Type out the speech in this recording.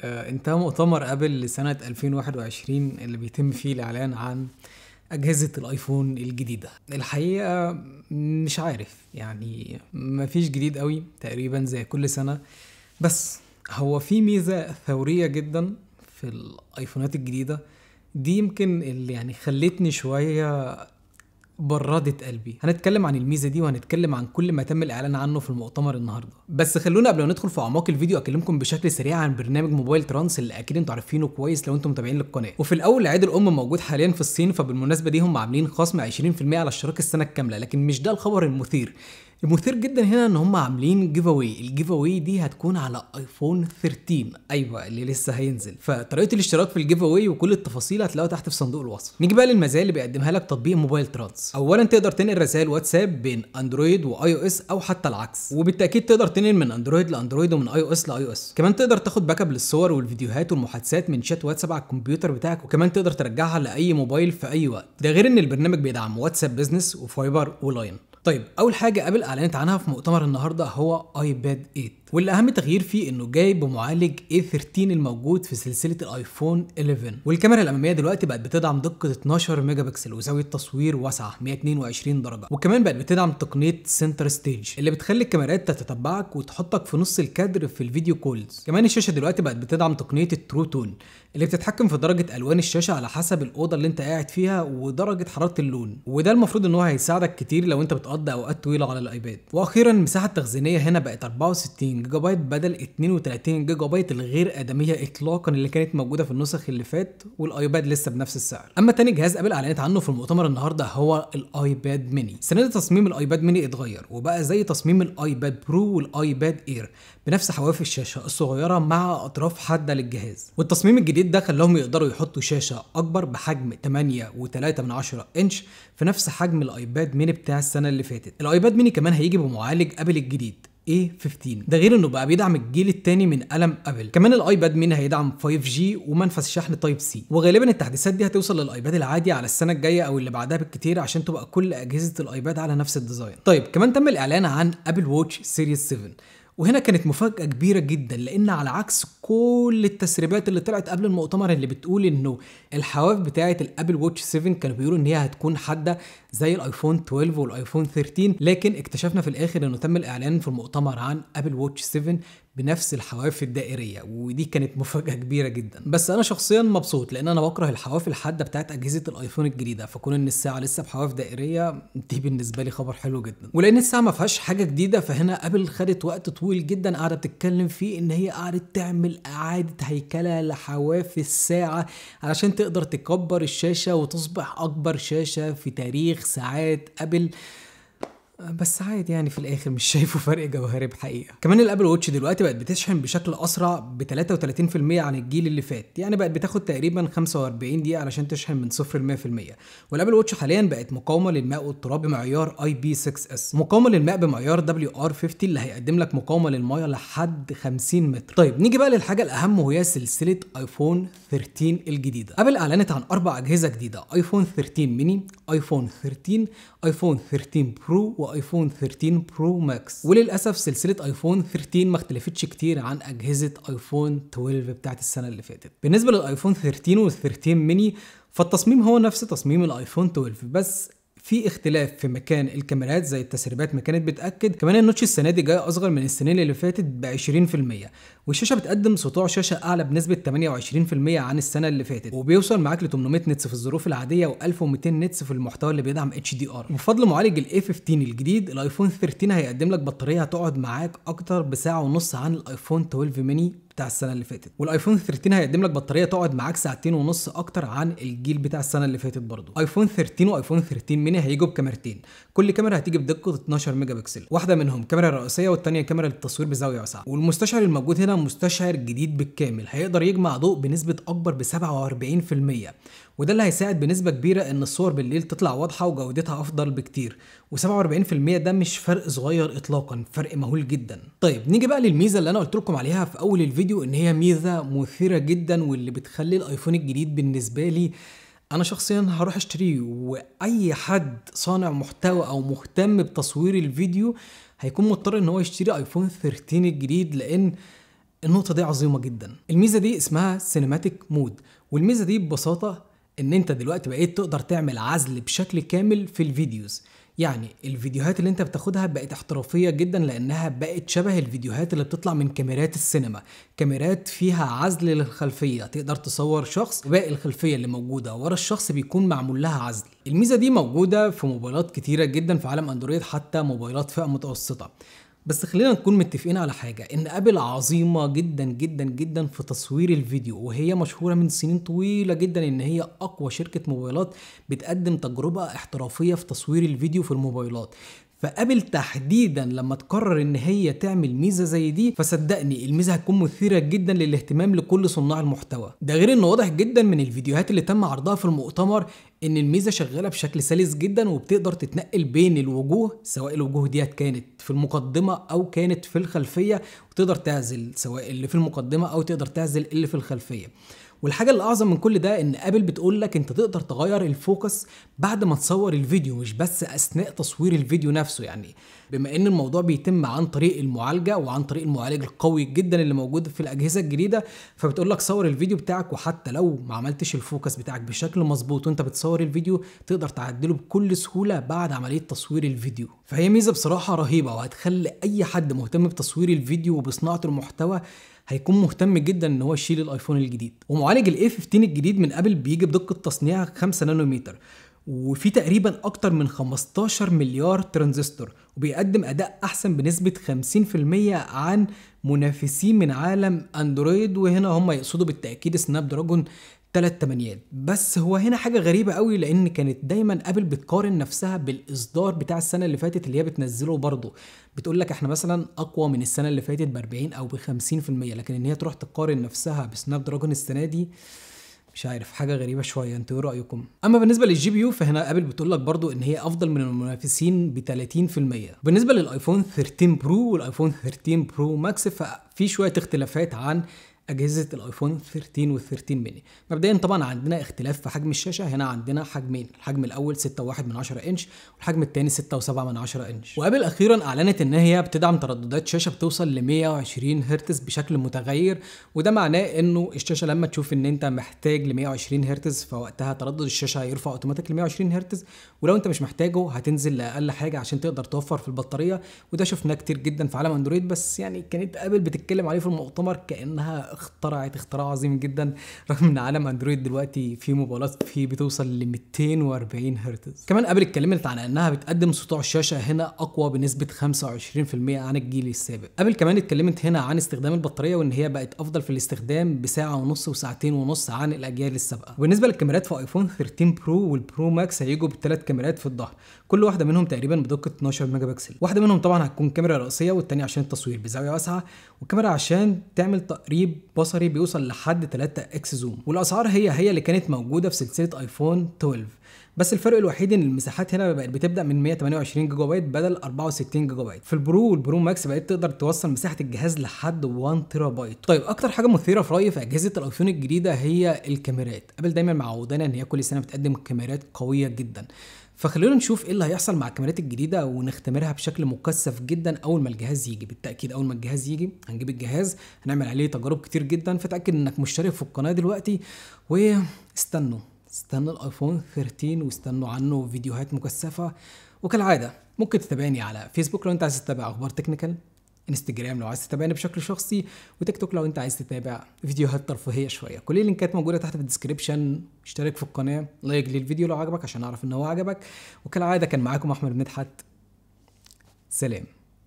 آه، انتهى مؤتمر ابل لسنة 2021 اللي بيتم فيه الإعلان عن أجهزة الآيفون الجديدة الحقيقة مش عارف يعني مفيش جديد قوي تقريبا زي كل سنة بس هو في ميزة ثورية جدا في الآيفونات الجديدة دي يمكن اللي يعني خلتني شوية بردت قلبي هنتكلم عن الميزه دي وهنتكلم عن كل ما تم الاعلان عنه في المؤتمر النهارده بس خلونا قبل ما ندخل في اعماق الفيديو اكلمكم بشكل سريع عن برنامج موبايل ترانس اللي اكيد انتوا عارفينه كويس لو انتم متابعين للقناه وفي الاول عيد الام موجود حاليا في الصين فبالمناسبه دي هم عاملين خصم 20% على اشتراك السنه الكامله لكن مش ده الخبر المثير المثير جدا هنا ان هم عاملين جيف اواي الجيف اواي دي هتكون على ايفون 13 ايوه اللي لسه هينزل فطريقه الاشتراك في الجيف اواي وكل التفاصيل هتلاقوها تحت في صندوق الوصف نيجي بقى للمزايا اللي بيقدمها لك تطبيق موبايل ترانس اولا تقدر تنقل رسائل واتساب بين اندرويد واي او اس او حتى العكس وبالتاكيد تقدر تنقل من اندرويد لاندرويد ومن اي او اس لاي او اس كمان تقدر تاخد باك اب للصور والفيديوهات والمحادثات من شات واتساب على الكمبيوتر بتاعك وكمان تقدر ترجعها لاي موبايل في اي وقت ده غير ان البرنامج بيدعم واتساب بزنس وفايبر ولاين طيب اول حاجه ابل اعلنت عنها في مؤتمر النهارده هو ايباد 8 والاهم تغيير فيه انه جاي بمعالج A13 الموجود في سلسله الايفون 11 والكاميرا الاماميه دلوقتي بقت بتدعم دقه 12 ميجا بكسل وزاويه تصوير واسعه 122 درجه وكمان بقت بتدعم تقنيه سنتر ستيج اللي بتخلي الكاميرات تتتبعك وتحطك في نص الكادر في الفيديو كولز كمان الشاشه دلوقتي بقت بتدعم تقنيه الترو تون اللي بتتحكم في درجه الوان الشاشه على حسب الاوضه اللي انت قاعد فيها ودرجه حراره اللون وده المفروض ان هو هيساعدك كتير لو انت بتقضي اوقات طويله على الايباد واخيرا المساحه التخزينيه هنا بقت 64 جيجا بايت بدل 32 جيجا بايت الغير ادميه اطلاقا اللي كانت موجوده في النسخ اللي فات والايباد لسه بنفس السعر اما تاني جهاز ابل اعلنت عنه في المؤتمر النهارده هو الايباد ميني السنه دي تصميم الايباد ميني اتغير وبقى زي تصميم الايباد برو والايباد اير بنفس حواف الشاشه الصغيره مع اطراف حاده للجهاز والتصميم الجديد ده خلاهم يقدروا يحطوا شاشه اكبر بحجم 8.3 انش في نفس حجم الايباد ميني بتاع السنه اللي فاتت الايباد ميني كمان هيجي بمعالج ابل الجديد A15 ده غير انه بقى بيدعم الجيل الثاني من قلم ابل كمان الايباد مين هيدعم 5G ومنفذ شحن تايب سي وغالبا التحديثات دي هتوصل للايباد العادي على السنه الجايه او اللي بعدها بالكتير عشان تبقى كل اجهزه الايباد على نفس الديزاين طيب كمان تم الاعلان عن ابل ووتش سيريز 7 وهنا كانت مفاجأة كبيرة جدا لأن على عكس كل التسريبات اللي طلعت قبل المؤتمر اللي بتقول إنه الحواف بتاعة الأبل واتش 7 كانوا بيقولوا إن هي هتكون حادة زي الأيفون 12 والأيفون 13 لكن اكتشفنا في الآخر إنه تم الإعلان في المؤتمر عن أبل واتش 7 بنفس الحواف الدائريه ودي كانت مفاجاه كبيره جدا بس انا شخصيا مبسوط لان انا بكره الحواف الحاده بتاعت اجهزه الايفون الجديده فكون ان الساعه لسه بحواف دائريه دي بالنسبه لي خبر حلو جدا ولان الساعه ما فيهاش حاجه جديده فهنا ابل خدت وقت طويل جدا قاعده بتتكلم فيه ان هي قاعدة تعمل اعاده هيكله لحواف الساعه علشان تقدر تكبر الشاشه وتصبح اكبر شاشه في تاريخ ساعات ابل بس عادي يعني في الاخر مش شايفه فرق جوهري بحقيقه كمان الابل ووتش دلوقتي بقت بتشحن بشكل اسرع ب 33% عن الجيل اللي فات يعني بقت بتاخد تقريبا 45 دقيقه علشان تشحن من 0 ل 100% والابل ووتش حاليا بقت مقاومه للماء والتراب بمعيار اي بي 6 اس مقاومه للماء بمعيار دبليو ار 50 اللي هيقدم لك مقاومه للميه لحد 50 متر طيب نيجي بقى للحاجه الاهم وهي سلسله ايفون 13 الجديده ابل اعلنت عن اربع اجهزه جديده ايفون 13 ميني ايفون 13 ايفون 13 برو وايفون 13 برو ماكس وللاسف سلسله ايفون 13 ما اختلفتش كتير عن اجهزه ايفون 12 بتاعت السنه اللي فاتت بالنسبه للايفون 13 وال 13 ميني فالتصميم هو نفس تصميم الايفون 12 بس في اختلاف في مكان الكاميرات زي التسريبات ما كانت بتاكد كمان النوتش السنه دي جايه اصغر من السنين اللي فاتت ب 20% والشاشه بتقدم سطوع شاشه اعلى بنسبه 28% عن السنه اللي فاتت وبيوصل معاك ل 800 نتس في الظروف العاديه و1200 نتس في المحتوى اللي بيدعم اتش دي ار بفضل معالج الاي 15 الجديد الايفون 13 هيقدم لك بطاريه هتقعد معاك اكتر بساعه ونص عن الايفون 12 ميني بتاع السنه اللي فاتت والايفون 13 هيقدم لك بطاريه تقعد معاك ساعتين ونص اكتر عن الجيل بتاع السنه اللي فاتت برضه ايفون 13 وايفون 13 ميني هيجوا بكاميرتين كل كاميرا هتيجي بدقه 12 ميجا بكسل واحده منهم كاميرا رئيسيه والثانيه كاميرا للتصوير بزاويه واسعه والمستشعر الموجود هنا مستشعر جديد بالكامل هيقدر يجمع ضوء بنسبه اكبر ب 47% وده اللي هيساعد بنسبة كبيرة إن الصور بالليل تطلع واضحة وجودتها أفضل بكتير و47% ده مش فرق صغير إطلاقا فرق مهول جدا طيب نيجي بقى للميزة اللي أنا قلت لكم عليها في أول الفيديو إن هي ميزة مثيرة جدا واللي بتخلي الآيفون الجديد بالنسبة لي انا شخصيا هروح اشتريه واي حد صانع محتوى او مهتم بتصوير الفيديو هيكون مضطر ان هو يشتري ايفون 13 الجديد لان النقطه دي عظيمه جدا الميزه دي اسمها سينماتيك مود والميزه دي ببساطه ان انت دلوقتي بقيت تقدر تعمل عزل بشكل كامل في الفيديوز يعني الفيديوهات اللي انت بتاخدها بقت احترافية جدا لانها بقت شبه الفيديوهات اللي بتطلع من كاميرات السينما كاميرات فيها عزل للخلفية تقدر تصور شخص وباقي الخلفية اللي موجودة ورا الشخص بيكون معمول لها عزل الميزة دي موجودة في موبايلات كتيرة جدا في عالم اندرويد حتى موبايلات فئة متوسطة بس خلينا نكون متفقين على حاجة إن أبل عظيمة جدا جدا جدا في تصوير الفيديو وهي مشهورة من سنين طويلة جدا إن هي أقوى شركة موبايلات بتقدم تجربة احترافية في تصوير الفيديو في الموبايلات فقبل تحديدا لما تقرر ان هي تعمل ميزه زي دي فصدقني الميزه هتكون مثيره جدا للاهتمام لكل صناع المحتوى ده غير ان واضح جدا من الفيديوهات اللي تم عرضها في المؤتمر ان الميزه شغاله بشكل سلس جدا وبتقدر تتنقل بين الوجوه سواء الوجوه ديت كانت في المقدمه او كانت في الخلفيه وتقدر تعزل سواء اللي في المقدمه او تقدر تعزل اللي في الخلفيه والحاجه الاعظم من كل ده ان ابل بتقول لك انت تقدر تغير الفوكس بعد ما تصور الفيديو مش بس اثناء تصوير الفيديو نفسه يعني بما ان الموضوع بيتم عن طريق المعالجه وعن طريق المعالج القوي جدا اللي موجود في الاجهزه الجديده فبتقول لك صور الفيديو بتاعك وحتى لو ما عملتش الفوكس بتاعك بشكل مظبوط وانت بتصور الفيديو تقدر تعدله بكل سهوله بعد عمليه تصوير الفيديو فهي ميزه بصراحه رهيبه وهتخلي اي حد مهتم بتصوير الفيديو وبصناعه المحتوى هيكون مهتم جدا ان هو يشيل الايفون الجديد ومعالج الاي 15 الجديد من قبل بيجي بدقه تصنيع 5 نانومتر وفي تقريبا أكتر من 15 مليار ترانزستور وبيقدم أداء أحسن بنسبة 50% عن منافسين من عالم أندرويد وهنا هم يقصدوا بالتأكيد سناب دراجون ثلاث تمانيات بس هو هنا حاجة غريبة قوي لأن كانت دايما أبل بتقارن نفسها بالإصدار بتاع السنة اللي فاتت اللي هي بتنزله برضه بتقول لك احنا مثلا أقوى من السنة اللي فاتت ب 40 أو ب 50% لكن إن هي تروح تقارن نفسها بسناب دراجون السنة دي مش عارف حاجه غريبه شويه انتوا ايه رايكم اما بالنسبه للجي بي يو فهنا ابل بتقول لك برضو ان هي افضل من المنافسين ب 30% بالنسبه للايفون 13 برو والايفون 13 برو ماكس ففي شويه اختلافات عن اجهزه الايفون 13 و 13 ميني مبدئيا طبعا عندنا اختلاف في حجم الشاشه هنا عندنا حجمين الحجم الاول 6.1 انش والحجم الثاني 6.7 انش وابل اخيرا اعلنت ان هي بتدعم ترددات شاشه بتوصل ل 120 هرتز بشكل متغير وده معناه انه الشاشه لما تشوف ان انت محتاج ل 120 هرتز فوقتها تردد الشاشه هيرفع اوتوماتيك ل 120 هرتز ولو انت مش محتاجه هتنزل لاقل حاجه عشان تقدر توفر في البطاريه وده شفناه كتير جدا في عالم اندرويد بس يعني كانت ابل بتتكلم عليه في المؤتمر كانها اخترعت اختراع عظيم جدا رغم ان عالم اندرويد دلوقتي في موبايلات فيه بتوصل ل 240 هرتز كمان قبل اتكلمت عن انها بتقدم سطوع الشاشه هنا اقوى بنسبه 25% عن الجيل السابق قبل كمان اتكلمت هنا عن استخدام البطاريه وان هي بقت افضل في الاستخدام بساعه ونص وساعتين ونص عن الاجيال السابقه وبالنسبه للكاميرات في ايفون 13 برو والبرو ماكس هيجوا بثلاث كاميرات في الظهر كل واحده منهم تقريبا بدقه 12 ميجا بكسل واحده منهم طبعا هتكون كاميرا رئيسيه والثانيه عشان التصوير بزاويه واسعه والكاميرا عشان تعمل تقريب بصري بيوصل لحد 3 اكس زوم والاسعار هي هي اللي كانت موجوده في سلسله ايفون 12 بس الفرق الوحيد ان المساحات هنا بقت بتبدا من 128 جيجا بايت بدل 64 جيجا بايت في البرو والبرو ماكس بقت تقدر توصل مساحه الجهاز لحد 1 تيرا بايت طيب اكتر حاجه مثيره في رايي في اجهزه الايفون الجديده هي الكاميرات ابل دايما معودانا ان هي كل سنه بتقدم كاميرات قويه جدا فخلونا نشوف ايه اللي هيحصل مع الكاميرات الجديده ونختبرها بشكل مكثف جدا اول ما الجهاز يجي بالتاكيد اول ما الجهاز يجي هنجيب الجهاز هنعمل عليه تجارب كتير جدا فتاكد انك مشترك في القناه دلوقتي واستنوا استنوا الايفون 13 واستنوا عنه فيديوهات مكثفه وكالعاده ممكن تتابعني على فيسبوك لو انت عايز تتابع اخبار تكنيكال انستجرام لو عايز تتابعني بشكل شخصي وتيك توك لو انت عايز تتابع فيديوهات ترفيهيه شويه كل اللينكات موجوده تحت في الديسكربشن اشترك في القناه لايك للفيديو لو عجبك عشان اعرف ان هو عجبك وكالعاده كان معاكم احمد مدحت سلام